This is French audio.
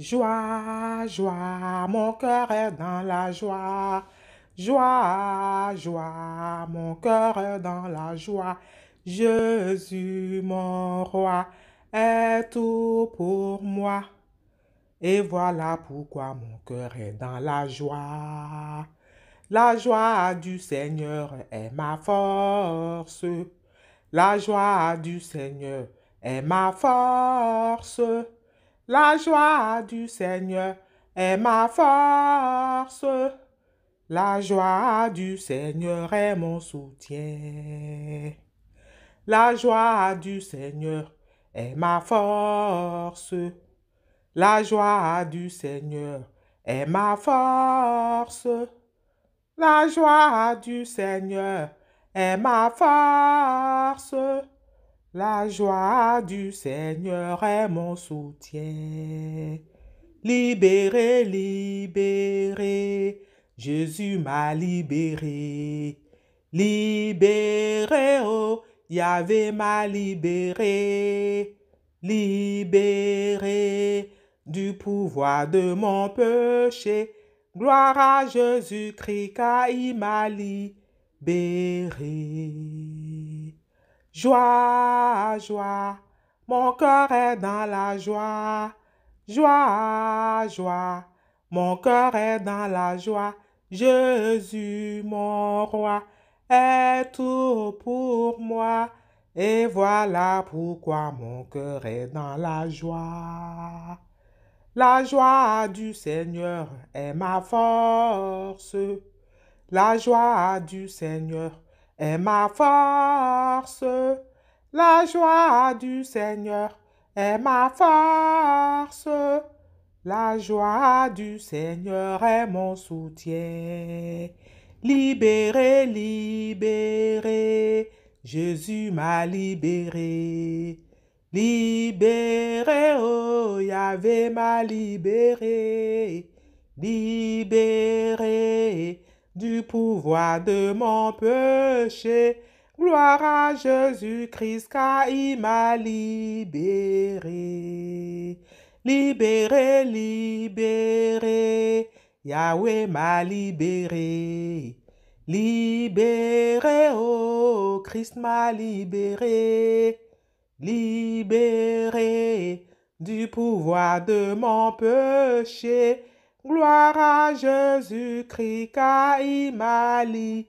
Joie, joie, mon cœur est dans la joie. Joie, joie, mon cœur est dans la joie. Jésus, mon roi, est tout pour moi. Et voilà pourquoi mon cœur est dans la joie. La joie du Seigneur est ma force. La joie du Seigneur est ma force. La joie du Seigneur est ma force. La joie du Seigneur est mon soutien. La joie du Seigneur est ma force. La joie du Seigneur est ma force. La joie du Seigneur est ma force. La joie du Seigneur est mon soutien. Libéré, libéré, Jésus m'a libéré. Libéré, oh, Yahvé m'a libéré. Libéré du pouvoir de mon péché. Gloire à Jésus-Christ, car m'a libéré. Joie, joie, mon cœur est dans la joie. Joie, joie, mon cœur est dans la joie. Jésus, mon roi, est tout pour moi. Et voilà pourquoi mon cœur est dans la joie. La joie du Seigneur est ma force. La joie du Seigneur est ma force. La joie du Seigneur est ma force. La joie du Seigneur est mon soutien. Libéré, libéré, Jésus m'a libéré. Libéré, oh Yahvé m'a libéré. Libéré, du pouvoir de mon péché. Gloire à Jésus-Christ car il m'a libéré. Libéré, libéré, Yahweh m'a libéré. Libéré, oh, Christ m'a libéré. Libéré du pouvoir de mon péché. Gloire à Jésus-Christ, il m'a libéré.